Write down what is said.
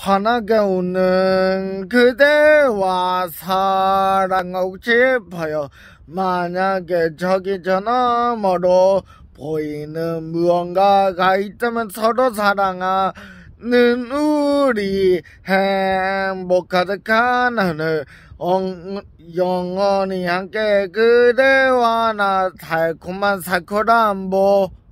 화나게 웃는 그대와 사랑하고 싶어요. 만약에 저기 저 너머로 보이는 무언가가 있다면 서로 사랑하는 우리 행복가득한 하늘 엉, 영원히 함께 그대와 나 달콤한 사쿠란보